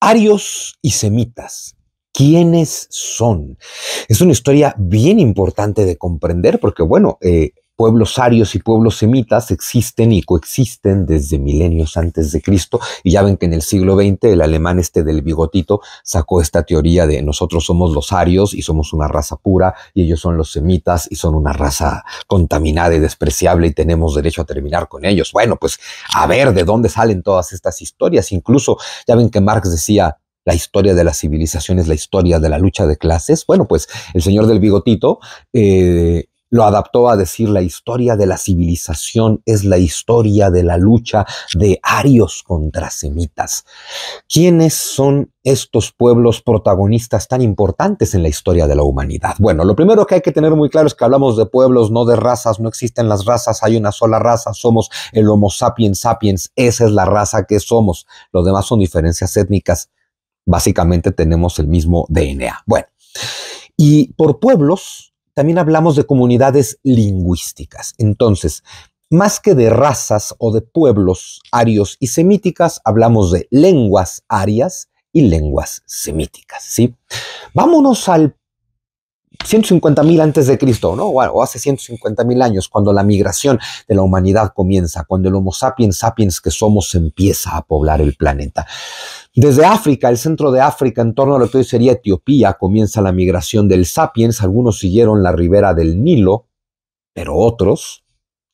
Arios y semitas. ¿Quiénes son? Es una historia bien importante de comprender porque, bueno, eh, pueblos arios y pueblos semitas existen y coexisten desde milenios antes de Cristo. Y ya ven que en el siglo XX el alemán este del bigotito sacó esta teoría de nosotros somos los arios y somos una raza pura y ellos son los semitas y son una raza contaminada y despreciable y tenemos derecho a terminar con ellos. Bueno, pues a ver de dónde salen todas estas historias. Incluso ya ven que Marx decía, la historia de las civilizaciones, es la historia de la lucha de clases. Bueno, pues el señor del bigotito eh, lo adaptó a decir la historia de la civilización es la historia de la lucha de arios contra semitas. ¿Quiénes son estos pueblos protagonistas tan importantes en la historia de la humanidad? Bueno, lo primero que hay que tener muy claro es que hablamos de pueblos, no de razas, no existen las razas, hay una sola raza, somos el Homo sapiens sapiens, esa es la raza que somos. Lo demás son diferencias étnicas, básicamente tenemos el mismo DNA. Bueno, y por pueblos también hablamos de comunidades lingüísticas. Entonces, más que de razas o de pueblos arios y semíticas, hablamos de lenguas arias y lenguas semíticas, ¿sí? Vámonos al 150.000 antes de Cristo, ¿no? O hace 150.000 años, cuando la migración de la humanidad comienza, cuando el Homo sapiens sapiens que somos empieza a poblar el planeta. Desde África, el centro de África, en torno a lo que hoy sería Etiopía, comienza la migración del sapiens. Algunos siguieron la ribera del Nilo, pero otros,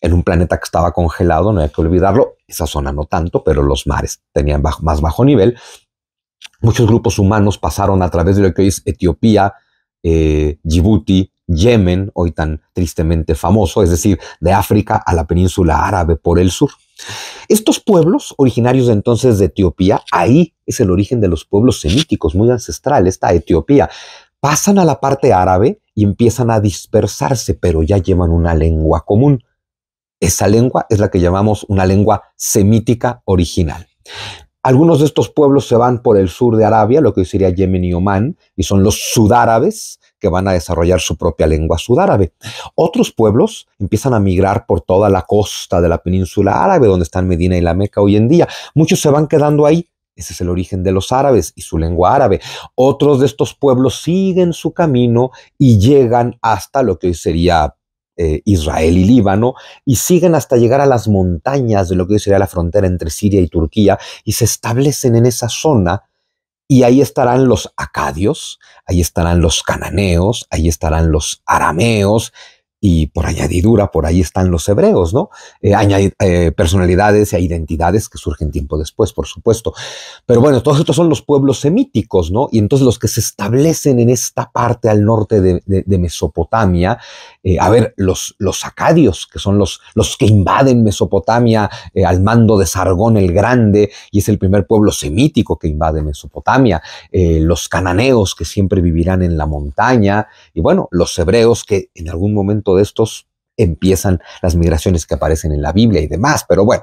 en un planeta que estaba congelado, no hay que olvidarlo, esa zona no tanto, pero los mares tenían más bajo nivel. Muchos grupos humanos pasaron a través de lo que hoy es Etiopía, eh, Djibouti, Yemen, hoy tan tristemente famoso, es decir, de África a la península árabe por el sur. Estos pueblos, originarios de entonces de Etiopía, ahí es el origen de los pueblos semíticos, muy ancestral, esta Etiopía, pasan a la parte árabe y empiezan a dispersarse, pero ya llevan una lengua común. Esa lengua es la que llamamos una lengua semítica original. Algunos de estos pueblos se van por el sur de Arabia, lo que hoy sería Yemen y Omán, y son los sudárabes que van a desarrollar su propia lengua sudárabe. Otros pueblos empiezan a migrar por toda la costa de la península árabe, donde están Medina y la Meca hoy en día. Muchos se van quedando ahí. Ese es el origen de los árabes y su lengua árabe. Otros de estos pueblos siguen su camino y llegan hasta lo que hoy sería eh, Israel y Líbano, y siguen hasta llegar a las montañas de lo que sería la frontera entre Siria y Turquía, y se establecen en esa zona, y ahí estarán los acadios, ahí estarán los cananeos, ahí estarán los arameos, y por añadidura, por ahí están los hebreos, ¿no? Eh, eh, personalidades e identidades que surgen tiempo después, por supuesto. Pero bueno, todos estos son los pueblos semíticos, ¿no? Y entonces los que se establecen en esta parte al norte de Mesopotamia eh, a ver, los, los acadios, que son los, los que invaden Mesopotamia eh, al mando de Sargón el Grande, y es el primer pueblo semítico que invade Mesopotamia, eh, los cananeos que siempre vivirán en la montaña, y bueno, los hebreos que en algún momento de estos empiezan las migraciones que aparecen en la Biblia y demás, pero bueno.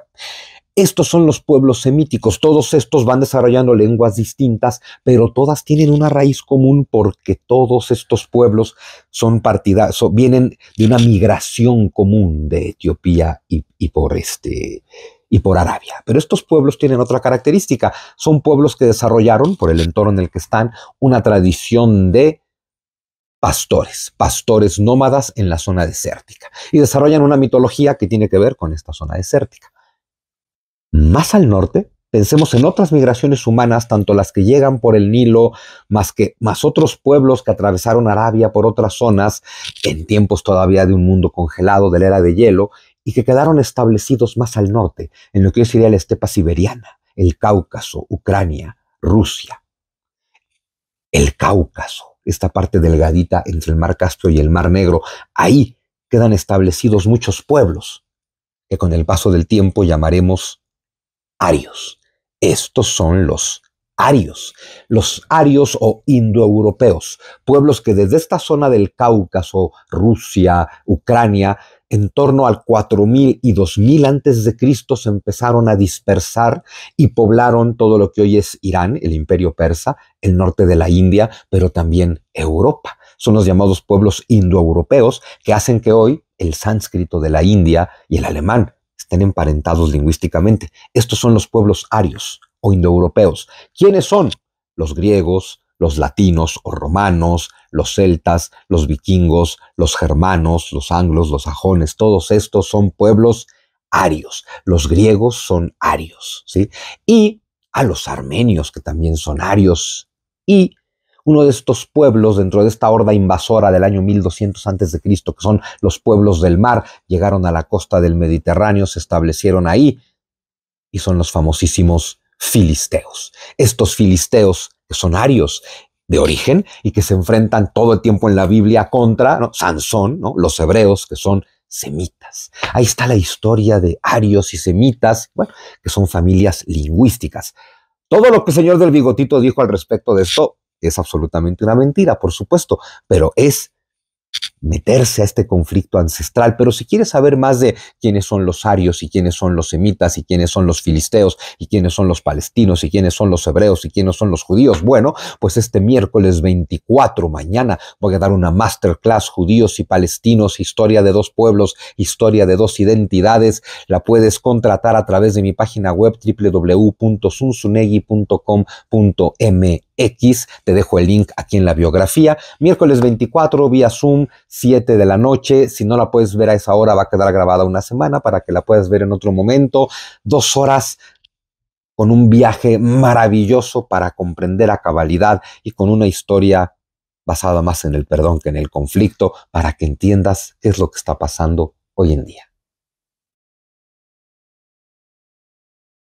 Estos son los pueblos semíticos, todos estos van desarrollando lenguas distintas, pero todas tienen una raíz común porque todos estos pueblos son partidas, vienen de una migración común de Etiopía y por este y por Arabia. Pero estos pueblos tienen otra característica, son pueblos que desarrollaron, por el entorno en el que están, una tradición de pastores, pastores nómadas en la zona desértica, y desarrollan una mitología que tiene que ver con esta zona desértica. Más al norte, pensemos en otras migraciones humanas, tanto las que llegan por el Nilo, más que más otros pueblos que atravesaron Arabia por otras zonas, en tiempos todavía de un mundo congelado, de la era de hielo, y que quedaron establecidos más al norte, en lo que hoy sería la estepa siberiana, el Cáucaso, Ucrania, Rusia. El Cáucaso, esta parte delgadita entre el Mar Castro y el Mar Negro, ahí quedan establecidos muchos pueblos que con el paso del tiempo llamaremos arios. Estos son los arios, los arios o indoeuropeos, pueblos que desde esta zona del Cáucaso, Rusia, Ucrania, en torno al 4000 y 2000 antes de Cristo se empezaron a dispersar y poblaron todo lo que hoy es Irán, el imperio persa, el norte de la India, pero también Europa. Son los llamados pueblos indoeuropeos que hacen que hoy el sánscrito de la India y el alemán emparentados lingüísticamente. Estos son los pueblos arios o indoeuropeos. ¿Quiénes son? Los griegos, los latinos o romanos, los celtas, los vikingos, los germanos, los anglos, los sajones, todos estos son pueblos arios. Los griegos son arios, ¿sí? Y a los armenios, que también son arios, y uno de estos pueblos dentro de esta horda invasora del año 1200 a.C., que son los pueblos del mar, llegaron a la costa del Mediterráneo, se establecieron ahí y son los famosísimos filisteos. Estos filisteos que son arios de origen y que se enfrentan todo el tiempo en la Biblia contra Sansón, los hebreos que son semitas. Ahí está la historia de arios y semitas, que son familias lingüísticas. Todo lo que el señor del bigotito dijo al respecto de esto es absolutamente una mentira, por supuesto, pero es meterse a este conflicto ancestral. Pero si quieres saber más de quiénes son los arios y quiénes son los semitas y quiénes son los filisteos y quiénes son los palestinos y quiénes son los hebreos y quiénes son los judíos, bueno, pues este miércoles 24 mañana voy a dar una masterclass judíos y palestinos, historia de dos pueblos, historia de dos identidades. La puedes contratar a través de mi página web www.sunsunegi.com.mx. X. Te dejo el link aquí en la biografía. Miércoles 24, vía Zoom, 7 de la noche. Si no la puedes ver a esa hora, va a quedar grabada una semana para que la puedas ver en otro momento. Dos horas con un viaje maravilloso para comprender a cabalidad y con una historia basada más en el perdón que en el conflicto para que entiendas qué es lo que está pasando hoy en día.